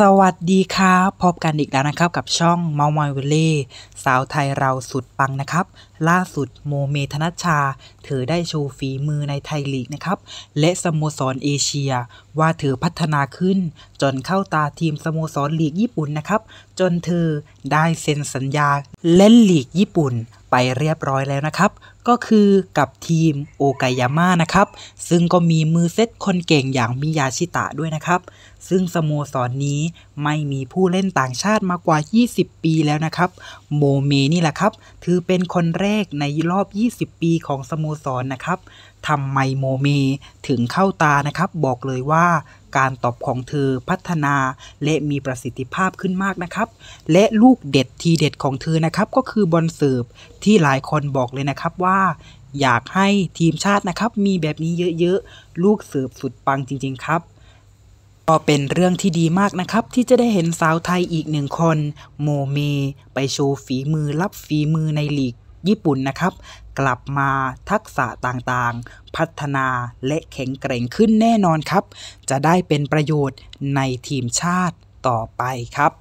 สวัสดีครับพบกันอีกแล้วนะครับกับช่องเมามอยเวเล่สาวไทยเราสุดปังนะครับ ล่าสุดโมเมธนัชชา เธอได้โชว์ฝีมือในไทยลีกนะครับ และสโมสรเอเชียว่าเธอพัฒนาขึ้น จนเข้าตาทีมสโมสรลีกญี่ปุ่นนะครับ จนเธอได้เซ็นสัญญาเล่นลีกญี่ปุ่นไปเรียบร้อยแล้วนะครับ ก็คือกับทีมโอกายาม่านะครับ ซึ่งก็มีมือเซตคนเก่งอย่างมิยาชิตะด้วยนะครับ ซึ่งสโมสรนนี้ไม่มีผู้เล่นต่างชาติมากว่า 20 ปีแล้วนะครับโมเมนี่แหละครับ ถือเป็นคนแรกในรอบ 20 ปีของสโมสรนนะครับทำไมโมเมถึงเข้าตานะครับ บอกเลยว่าการตอบของเธอพัฒนาและมีประสิทธิภาพขึ้นมากนะครับ และลูกเด็ดทีเด็ดของเธอนะครับก็คือบอลเสิร์ฟที่หลายคนบอกเลยนะครับว่า อยากให้ทีมชาตินะครับมีแบบนี้เยอะๆลูกเสิร์ฟสุดปังจริง ๆครับก็เป็นเรื่องที่ดีมากนะครับที่จะได้เห็นสาวไทยอีกหนึ่งคน โมเม ไปโชว์ฝีมือรับฝีมือในลีกญี่ปุ่นนะครับกลับมาทักษะต่างๆ พัฒนาและแข็งแกร่งขึ้นแน่นอนครับ จะได้เป็นประโยชน์ในทีมชาติต่อไปครับ